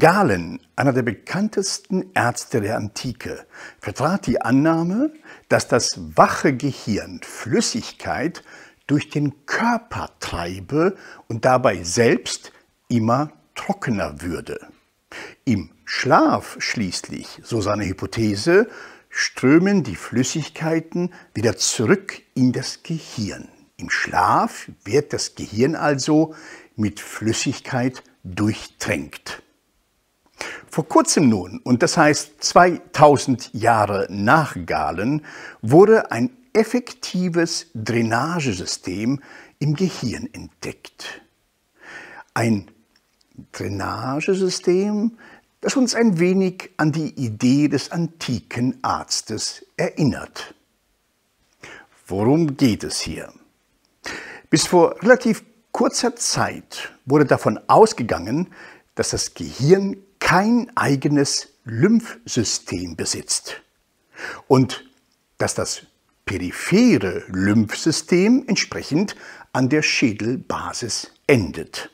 Galen, einer der bekanntesten Ärzte der Antike, vertrat die Annahme, dass das wache Gehirn Flüssigkeit durch den Körper treibe und dabei selbst immer trockener würde. Im Schlaf schließlich, so seine Hypothese, strömen die Flüssigkeiten wieder zurück in das Gehirn. Im Schlaf wird das Gehirn also mit Flüssigkeit durchtränkt. Vor kurzem nun, und das heißt 2000 Jahre nach Galen, wurde ein effektives Drainagesystem im Gehirn entdeckt. Ein Drainagesystem, das uns ein wenig an die Idee des antiken Arztes erinnert. Worum geht es hier? Bis vor relativ kurzer Zeit wurde davon ausgegangen, dass das Gehirn kein eigenes Lymphsystem besitzt und dass das periphere Lymphsystem entsprechend an der Schädelbasis endet.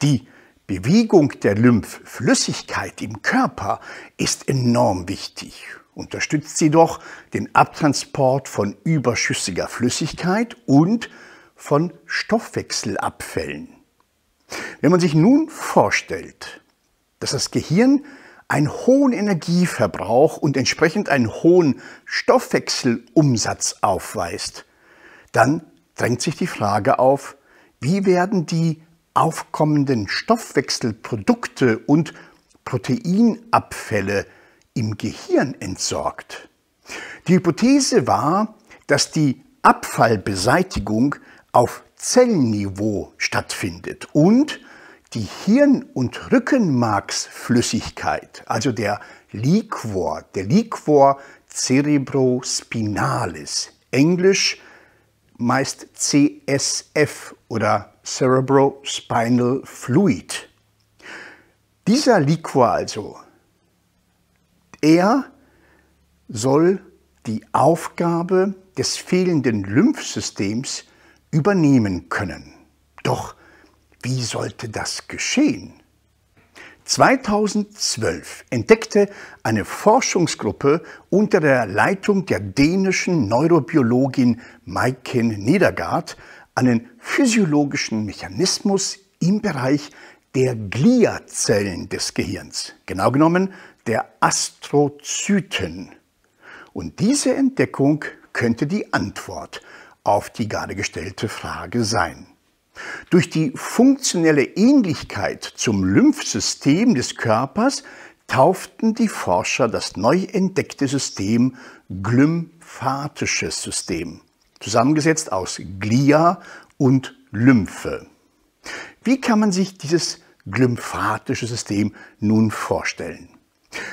Die Bewegung der Lymphflüssigkeit im Körper ist enorm wichtig, unterstützt jedoch den Abtransport von überschüssiger Flüssigkeit und von Stoffwechselabfällen. Wenn man sich nun vorstellt, dass das Gehirn einen hohen Energieverbrauch und entsprechend einen hohen Stoffwechselumsatz aufweist, dann drängt sich die Frage auf, wie werden die aufkommenden Stoffwechselprodukte und Proteinabfälle im Gehirn entsorgt. Die Hypothese war, dass die Abfallbeseitigung auf Zellniveau stattfindet und die Hirn- und Rückenmarksflüssigkeit, also der Liquor, der Liquor cerebrospinalis, englisch meist CSF oder Cerebrospinal Fluid. Dieser Liquor also, er soll die Aufgabe des fehlenden Lymphsystems übernehmen können. Doch wie sollte das geschehen? 2012 entdeckte eine Forschungsgruppe unter der Leitung der dänischen Neurobiologin Maiken Niedergaard einen physiologischen Mechanismus im Bereich der Gliazellen des Gehirns, genau genommen der Astrozyten. Und diese Entdeckung könnte die Antwort auf die gerade gestellte Frage sein. Durch die funktionelle Ähnlichkeit zum Lymphsystem des Körpers tauften die Forscher das neu entdeckte System glymphatisches System, zusammengesetzt aus Glia und Lymphe. Wie kann man sich dieses glymphatische System nun vorstellen?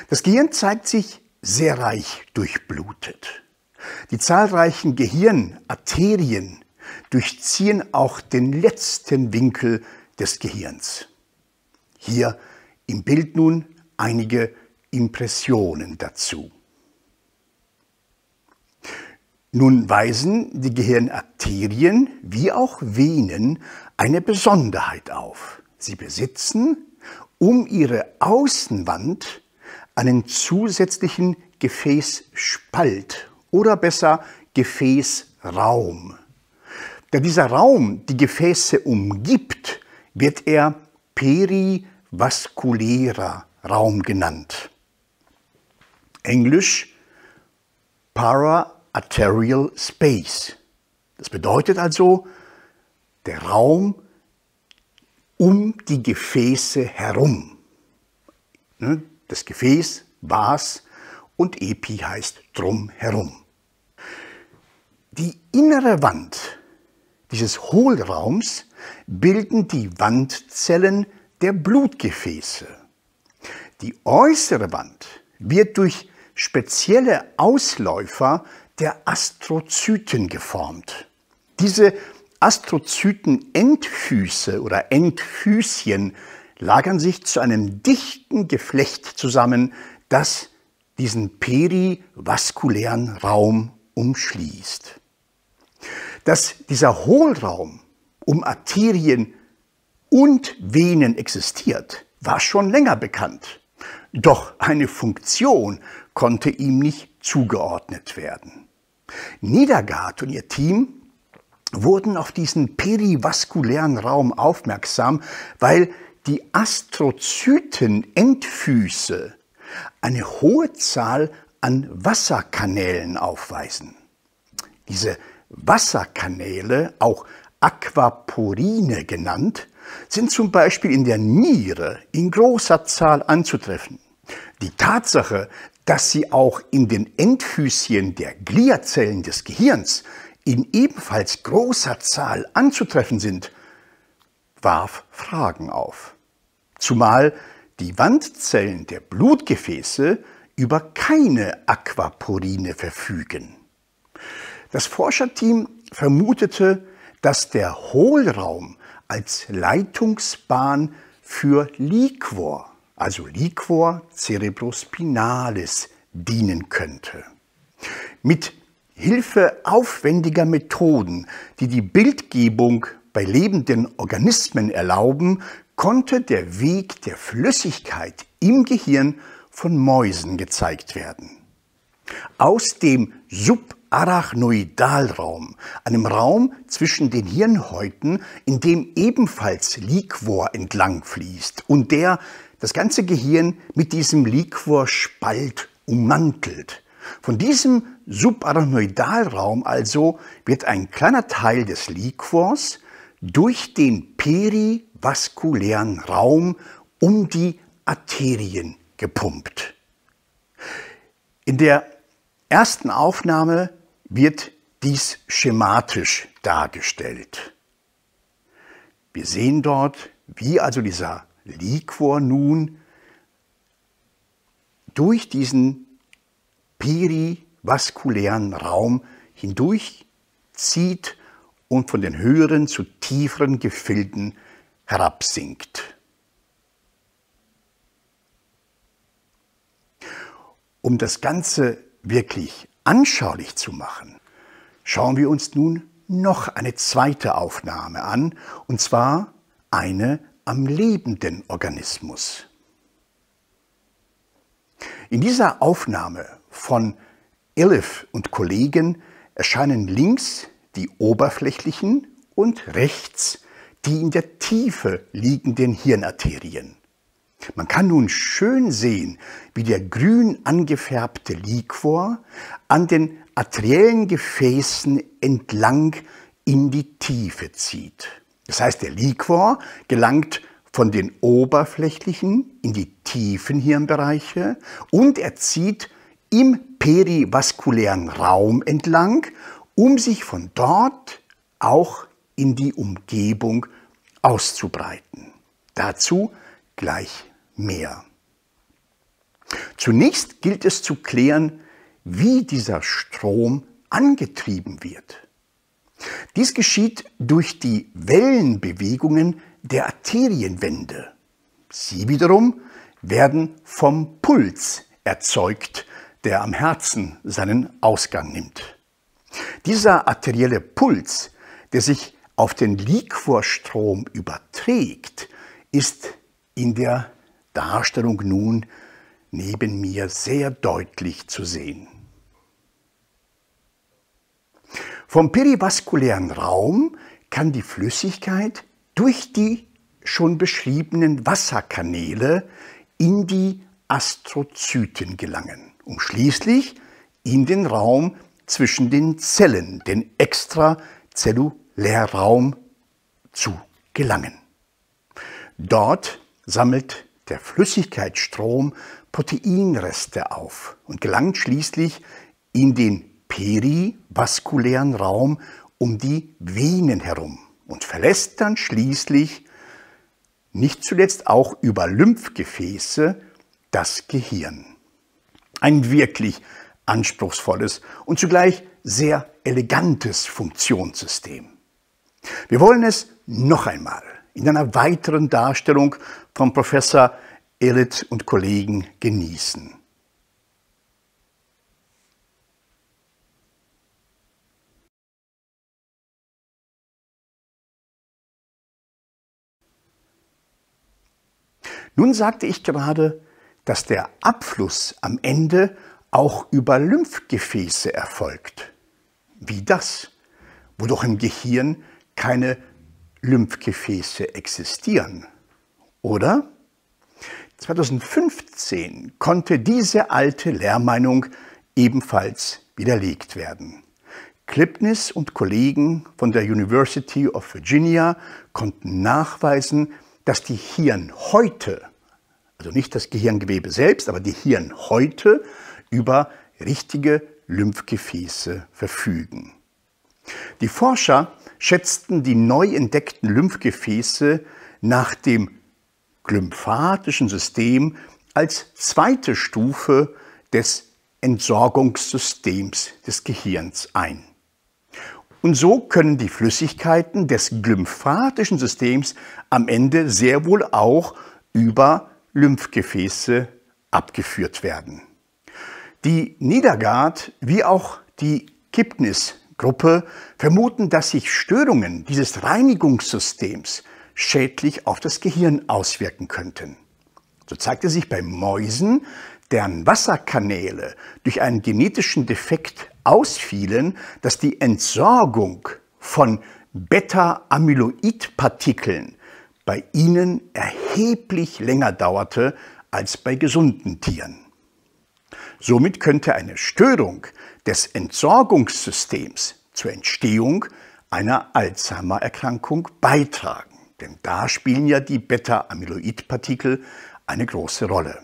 Das Gehirn zeigt sich sehr reich durchblutet. Die zahlreichen Gehirnarterien durchziehen auch den letzten Winkel des Gehirns. Hier im Bild nun einige Impressionen dazu. Nun weisen die Gehirnarterien wie auch Venen eine Besonderheit auf. Sie besitzen um ihre Außenwand einen zusätzlichen Gefäßspalt oder besser Gefäßraum. Da dieser Raum die Gefäße umgibt, wird er perivaskulärer Raum genannt. Englisch para-arterial Space. Das bedeutet also der Raum um die Gefäße herum. Ne? Das Gefäß, Vas und Epi heißt drumherum. Die innere Wand dieses Hohlraums bilden die Wandzellen der Blutgefäße. Die äußere Wand wird durch spezielle Ausläufer der Astrozyten geformt. Diese Astrozyten-Endfüße oder Endfüßchen lagern sich zu einem dichten Geflecht zusammen, das diesen perivaskulären Raum umschließt dass dieser Hohlraum um Arterien und Venen existiert, war schon länger bekannt. Doch eine Funktion konnte ihm nicht zugeordnet werden. Niedergaard und ihr Team wurden auf diesen perivaskulären Raum aufmerksam, weil die Astrozyten-Endfüße eine hohe Zahl an Wasserkanälen aufweisen. Diese Wasserkanäle, auch Aquaporine genannt, sind zum Beispiel in der Niere in großer Zahl anzutreffen. Die Tatsache, dass sie auch in den Endfüßchen der Gliazellen des Gehirns in ebenfalls großer Zahl anzutreffen sind, warf Fragen auf. Zumal die Wandzellen der Blutgefäße über keine Aquaporine verfügen. Das Forscherteam vermutete, dass der Hohlraum als Leitungsbahn für Liquor, also Liquor cerebrospinalis, dienen könnte. Mit Hilfe aufwendiger Methoden, die die Bildgebung bei lebenden Organismen erlauben, konnte der Weg der Flüssigkeit im Gehirn von Mäusen gezeigt werden. Aus dem Sub Arachnoidalraum, einem Raum zwischen den Hirnhäuten, in dem ebenfalls Liquor entlang fließt und der das ganze Gehirn mit diesem Liquorspalt ummantelt. Von diesem Subarachnoidalraum also wird ein kleiner Teil des Liquors durch den perivaskulären Raum um die Arterien gepumpt. In der ersten Aufnahme wird dies schematisch dargestellt. Wir sehen dort, wie also dieser Liquor nun durch diesen perivaskulären Raum hindurchzieht und von den höheren zu tieferen Gefilden herabsinkt. Um das Ganze wirklich anschaulich zu machen, schauen wir uns nun noch eine zweite Aufnahme an, und zwar eine am lebenden Organismus. In dieser Aufnahme von Illiff und Kollegen erscheinen links die oberflächlichen und rechts die in der Tiefe liegenden Hirnarterien. Man kann nun schön sehen, wie der grün angefärbte Liquor an den arteriellen Gefäßen entlang in die Tiefe zieht. Das heißt, der Liquor gelangt von den oberflächlichen in die tiefen Hirnbereiche und er zieht im perivaskulären Raum entlang, um sich von dort auch in die Umgebung auszubreiten. Dazu gleich mehr. Zunächst gilt es zu klären, wie dieser Strom angetrieben wird. Dies geschieht durch die Wellenbewegungen der Arterienwände. Sie wiederum werden vom Puls erzeugt, der am Herzen seinen Ausgang nimmt. Dieser arterielle Puls, der sich auf den Liquorstrom überträgt, ist in der Darstellung nun neben mir sehr deutlich zu sehen. Vom perivaskulären Raum kann die Flüssigkeit durch die schon beschriebenen Wasserkanäle in die Astrozyten gelangen, um schließlich in den Raum zwischen den Zellen, den Extrazellulärraum, zu gelangen. Dort sammelt der Flüssigkeitsstrom Proteinreste auf und gelangt schließlich in den perivaskulären Raum um die Venen herum und verlässt dann schließlich nicht zuletzt auch über Lymphgefäße das Gehirn. Ein wirklich anspruchsvolles und zugleich sehr elegantes Funktionssystem. Wir wollen es noch einmal in einer weiteren Darstellung von Professor Elit und Kollegen genießen. Nun sagte ich gerade, dass der Abfluss am Ende auch über Lymphgefäße erfolgt. Wie das, wo doch im Gehirn keine Lymphgefäße existieren, oder? 2015 konnte diese alte Lehrmeinung ebenfalls widerlegt werden. Klipnis und Kollegen von der University of Virginia konnten nachweisen, dass die Hirnhäute, also nicht das Gehirngewebe selbst, aber die Hirnhäute über richtige Lymphgefäße verfügen. Die Forscher schätzten die neu entdeckten Lymphgefäße nach dem glymphatischen System als zweite Stufe des Entsorgungssystems des Gehirns ein. Und so können die Flüssigkeiten des glymphatischen Systems am Ende sehr wohl auch über Lymphgefäße abgeführt werden. Die Niedergard wie auch die Kipnis Gruppe vermuten, dass sich Störungen dieses Reinigungssystems schädlich auf das Gehirn auswirken könnten. So zeigte sich bei Mäusen, deren Wasserkanäle durch einen genetischen Defekt ausfielen, dass die Entsorgung von Beta-Amyloid-Partikeln bei ihnen erheblich länger dauerte als bei gesunden Tieren. Somit könnte eine Störung des Entsorgungssystems zur Entstehung einer Alzheimer-Erkrankung beitragen. Denn da spielen ja die Beta-Amyloid-Partikel eine große Rolle.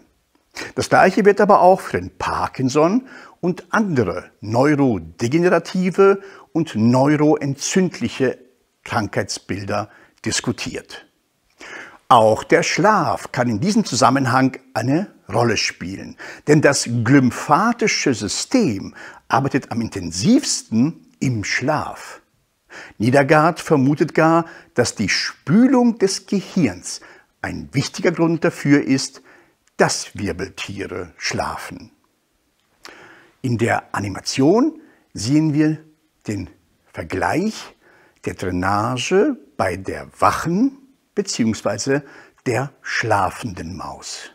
Das gleiche wird aber auch für den Parkinson und andere neurodegenerative und neuroentzündliche Krankheitsbilder diskutiert. Auch der Schlaf kann in diesem Zusammenhang eine Rolle spielen. Denn das glymphatische System arbeitet am intensivsten im Schlaf. Niedergaard vermutet gar, dass die Spülung des Gehirns ein wichtiger Grund dafür ist, dass Wirbeltiere schlafen. In der Animation sehen wir den Vergleich der Drainage bei der wachen bzw. der schlafenden Maus.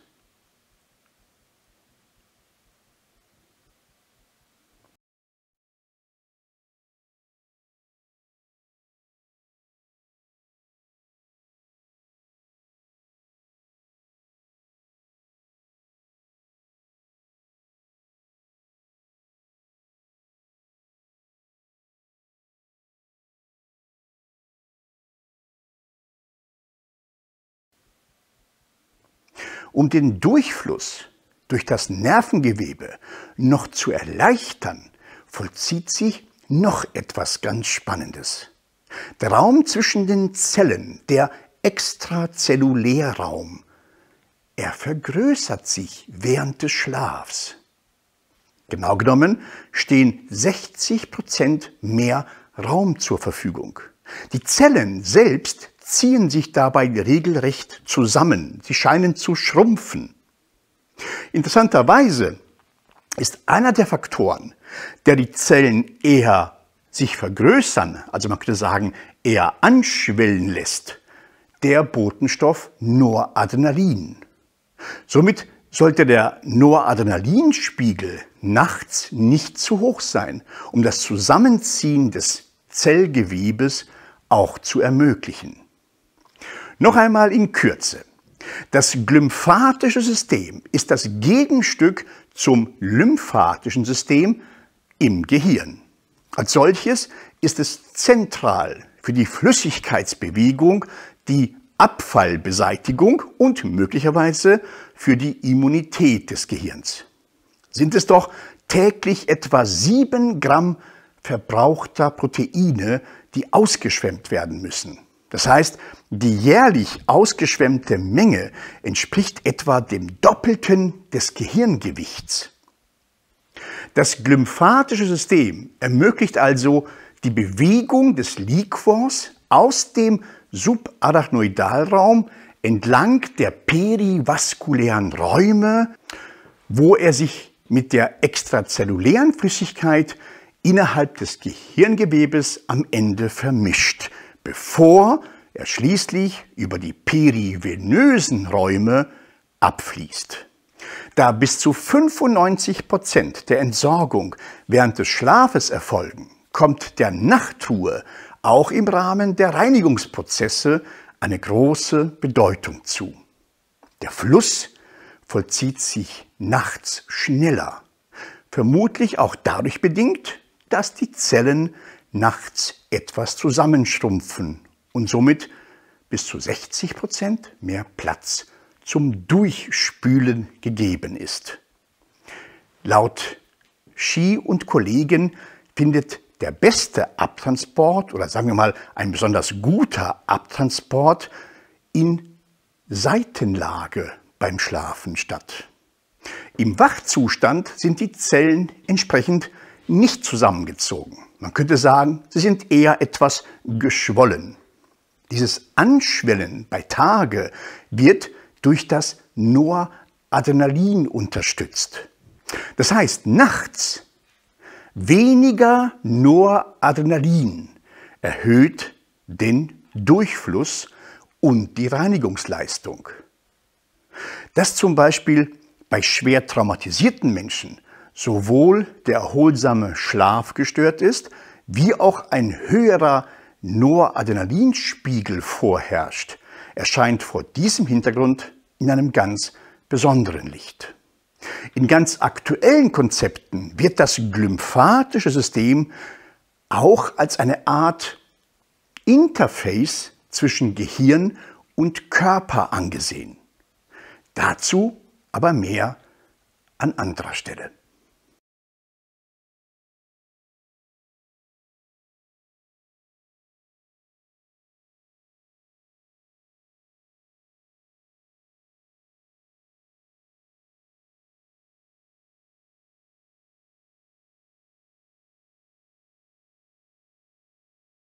um den Durchfluss durch das Nervengewebe noch zu erleichtern, vollzieht sich noch etwas ganz Spannendes. Der Raum zwischen den Zellen, der Extrazellulärraum, er vergrößert sich während des Schlafs. Genau genommen stehen 60 Prozent mehr Raum zur Verfügung. Die Zellen selbst ziehen sich dabei regelrecht zusammen. Sie scheinen zu schrumpfen. Interessanterweise ist einer der Faktoren, der die Zellen eher sich vergrößern, also man könnte sagen, eher anschwellen lässt, der Botenstoff Noradrenalin. Somit sollte der Noradrenalinspiegel nachts nicht zu hoch sein, um das Zusammenziehen des Zellgewebes auch zu ermöglichen. Noch einmal in Kürze. Das glymphatische System ist das Gegenstück zum lymphatischen System im Gehirn. Als solches ist es zentral für die Flüssigkeitsbewegung, die Abfallbeseitigung und möglicherweise für die Immunität des Gehirns. Sind es doch täglich etwa 7 Gramm verbrauchter Proteine, die ausgeschwemmt werden müssen. Das heißt, die jährlich ausgeschwemmte Menge entspricht etwa dem Doppelten des Gehirngewichts. Das glymphatische System ermöglicht also die Bewegung des Liquors aus dem Subarachnoidalraum entlang der perivaskulären Räume, wo er sich mit der extrazellulären Flüssigkeit innerhalb des Gehirngewebes am Ende vermischt bevor er schließlich über die perivenösen Räume abfließt. Da bis zu 95 Prozent der Entsorgung während des Schlafes erfolgen, kommt der Nachtruhe auch im Rahmen der Reinigungsprozesse eine große Bedeutung zu. Der Fluss vollzieht sich nachts schneller, vermutlich auch dadurch bedingt, dass die Zellen nachts etwas zusammenstumpfen und somit bis zu 60 Prozent mehr Platz zum Durchspülen gegeben ist. Laut Ski und Kollegen findet der beste Abtransport oder sagen wir mal ein besonders guter Abtransport in Seitenlage beim Schlafen statt. Im Wachzustand sind die Zellen entsprechend nicht zusammengezogen. Man könnte sagen, sie sind eher etwas geschwollen. Dieses Anschwellen bei Tage wird durch das Noradrenalin unterstützt. Das heißt, nachts weniger Noradrenalin erhöht den Durchfluss und die Reinigungsleistung. Das zum Beispiel bei schwer traumatisierten Menschen sowohl der erholsame Schlaf gestört ist, wie auch ein höherer Noradrenalinspiegel vorherrscht, erscheint vor diesem Hintergrund in einem ganz besonderen Licht. In ganz aktuellen Konzepten wird das glymphatische System auch als eine Art Interface zwischen Gehirn und Körper angesehen. Dazu aber mehr an anderer Stelle.